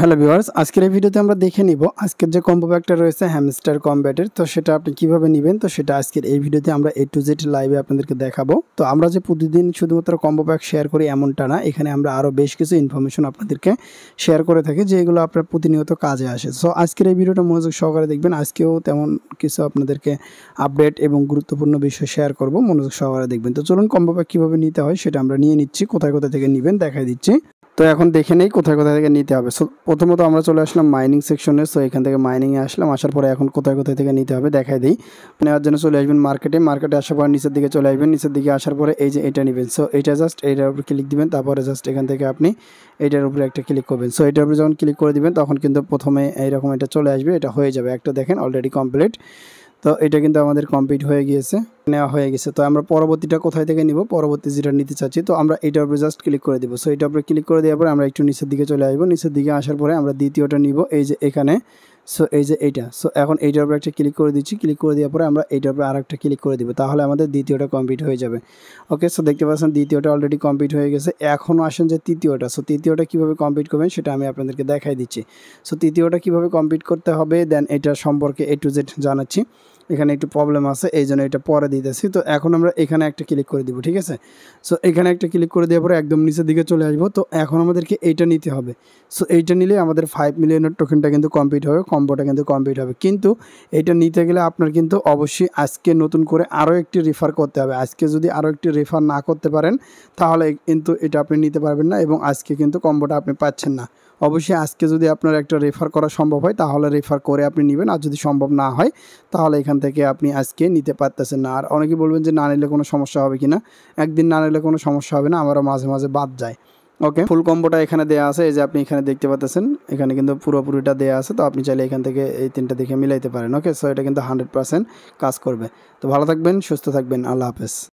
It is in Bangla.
হ্যালো ভিওয়ার্স আজকের এই ভিডিওতে আমরা দেখে নিব আজকের যে কম্বো ব্যাগটা রয়েছে হ্যামস্টার কম্ব্যাটের তো সেটা আপনি কীভাবে নেবেন তো সেটা আজকের এই ভিডিওতে আমরা এ টু জেড লাইভে আপনাদেরকে দেখাবো তো আমরা যে প্রতিদিন শুধুমাত্র কম্বো ব্যাগ শেয়ার করি এমনটা না এখানে আমরা আরও বেশ কিছু ইনফরমেশন আপনাদেরকে শেয়ার করে থাকি যেগুলো আপনার প্রতিনিয়ত কাজে আসে সো আজকের এই ভিডিওটা মনোযোগ সহকারে দেখবেন আজকেও তেমন কিছু আপনাদেরকে আপডেট এবং গুরুত্বপূর্ণ বিষয় শেয়ার করব মনোযোগ সহকারে দেখবেন তো চলুন কম্বো ব্যাগ কীভাবে নিতে হয় সেটা আমরা নিয়ে নিচ্ছি কোথায় কোথায় থেকে নেবেন দেখাই দিচ্ছি তো এখন দেখে নেই কোথায় কোথায় থেকে নিতে হবে সো প্রথমত আমরা চলে আসলাম মাইনিং সেকশনে সো এখান থেকে মাইনিংয়ে আসলাম আসার পরে এখন কোথায় কোথায় থেকে নিতে হবে দেখাই দিই নেওয়ার জন্য চলে আসবেন মার্কেটে মার্কেটে আসার পর নিচের দিকে চলে আসবেন নিচের দিকে আসার পরে এই যে এটা নেবেন সো এটা জাস্ট এটার উপর ক্লিক দিবেন তারপরে জাস্ট এখান থেকে আপনি এটার উপরে একটা ক্লিক করবেন সো এটার উপরে যখন ক্লিক করে দিবেন তখন কিন্তু প্রথমে এইরকম এটা চলে আসবে এটা হয়ে যাবে একটা দেখেন অলরেডি কমপ্লিট তো এটা কিন্তু আমাদের কমপ্লিট হয়ে গিয়েছে নেওয়া হয়ে গেছে তো আমরা পরবর্তীটা কোথায় থেকে নিব পরবর্তী যেটা নিতে চাচ্ছি তো আমরা এটার উপরে জাস্ট ক্লিক করে দিব সো এটার উপরে ক্লিক করে দেওয়ার পরে আমরা একটু নিচের দিকে চলে আসবো নিচের দিকে আসার পরে আমরা দ্বিতীয়টা নিব এই যে এখানে সো এই যে এইটা সো এখন এইটার উপরে একটা ক্লিক করে দিচ্ছি ক্লিক করে দেওয়ার পরে আমরা এইটার উপরে আরেকটা ক্লিক করে দিব তাহলে আমাদের দ্বিতীয়টা কমপ্লিট হয়ে যাবে ওকে সো দেখতে পাচ্ছেন দ্বিতীয়টা অলরেডি কমপ্লিট হয়ে গেছে এখনও আসেন যে তৃতীয়টা সো তৃতীয়টা কীভাবে কমপ্লিট করবেন সেটা আমি আপনাদেরকে দেখাই দিচ্ছি সো তৃতীয়টা কীভাবে কমপ্লিট করতে হবে দেন এটা সম্পর্কে এ টু জেড জানাচ্ছি এখানে একটু প্রবলেম আছে এই জন্য এটা পরে দিতেছি তো এখন আমরা এখানে একটা ক্লিক করে দিব ঠিক আছে সো এখানে একটা ক্লিক করে দেওয়ার পরে একদম নিচের দিকে চলে আসবো তো এখন আমাদেরকে এইটা নিতে হবে সো এইটা নিলে আমাদের ফাইভ মিলিয়নের টোকেনটা কিন্তু কমপ্লিট হবে কম্বোটা কিন্তু কমপ্লিট হবে কিন্তু এটা নিতে গেলে আপনার কিন্তু অবশ্যই আজকে নতুন করে আরও একটি রেফার করতে হবে আজকে যদি আরও একটি রেফার না করতে পারেন তাহলে কিন্তু এটা আপনি নিতে পারবেন না এবং আজকে কিন্তু কম্বোটা আপনি পাচ্ছেন না অবশ্যই আজকে যদি আপনার একটা রেফার করা সম্ভব হয় তাহলে রেফার করে আপনি নেবেন আর যদি সম্ভব না হয় তাহলে এখান থেকে আপনি আজকে নিতে পারতেছেন না আর অনেকে বলবেন যে না নিলে কোনো সমস্যা হবে কি না একদিন না নিলে কোনো সমস্যা হবে না আমারও মাঝে মাঝে বাদ যায় ওকে ফুল কম্বোটা এখানে দেওয়া আছে এই যে আপনি এখানে দেখতে পাচ্ছেন এখানে কিন্তু পুরোপুরিটা দেওয়া আছে তো আপনি চাইলে এখান থেকে এই তিনটা দেখে মিলাইতে পারেন ওকে সো এটা কিন্তু হান্ড্রেড কাজ করবে তো ভালো থাকবেন সুস্থ থাকবেন আল্লাহ হাফেজ